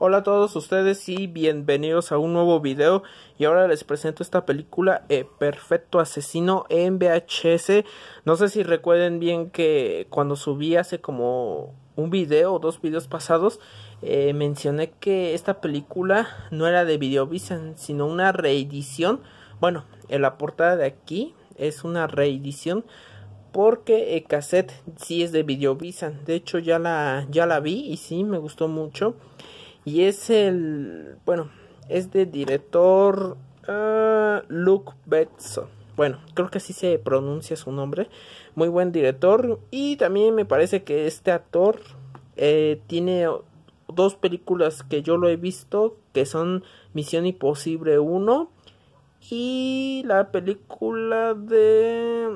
Hola a todos ustedes y bienvenidos a un nuevo video y ahora les presento esta película eh, Perfecto Asesino en VHS no sé si recuerden bien que cuando subí hace como un video o dos videos pasados eh, mencioné que esta película no era de Videovision sino una reedición bueno en la portada de aquí es una reedición porque el eh, cassette sí es de videovisión. de hecho ya la ya la vi y sí me gustó mucho y es el, bueno, es de director ah, Luke Betson. Bueno, creo que así se pronuncia su nombre. Muy buen director. Y también me parece que este actor eh, tiene dos películas que yo lo he visto, que son Misión Imposible 1 y la película de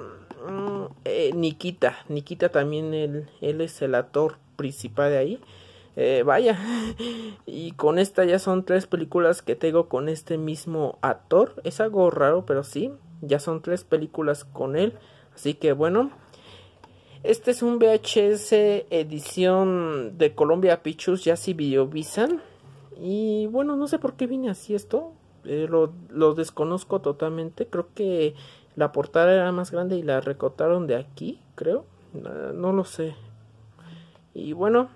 mm, eh, Nikita. Nikita también, él, él es el actor principal de ahí. Eh, vaya. Y con esta ya son tres películas que tengo con este mismo actor. Es algo raro, pero sí. Ya son tres películas con él. Así que bueno. Este es un VHS edición de Colombia Pictures, ya si videovisan. Y bueno, no sé por qué vine así esto. Eh, lo, desconozco totalmente. Creo que la portada era más grande y la recortaron de aquí, creo. Ah, no lo sé. Y bueno,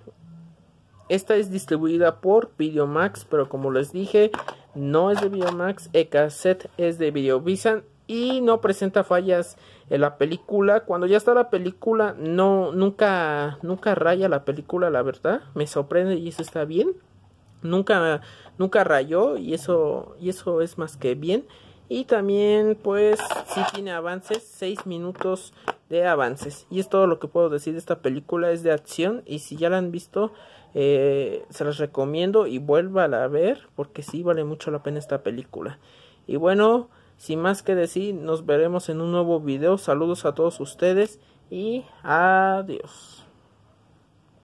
esta es distribuida por Videomax, pero como les dije, no es de Videomax, E-Cassette es de Videovisan y no presenta fallas en la película. Cuando ya está la película, no nunca nunca raya la película, la verdad. Me sorprende y eso está bien. Nunca nunca rayó y eso y eso es más que bien. Y también pues sí tiene avances, 6 minutos de avances. Y es todo lo que puedo decir de esta película, es de acción y si ya la han visto, eh, se las recomiendo y vuélvala a ver porque sí vale mucho la pena esta película. Y bueno, sin más que decir, nos veremos en un nuevo video. Saludos a todos ustedes y adiós.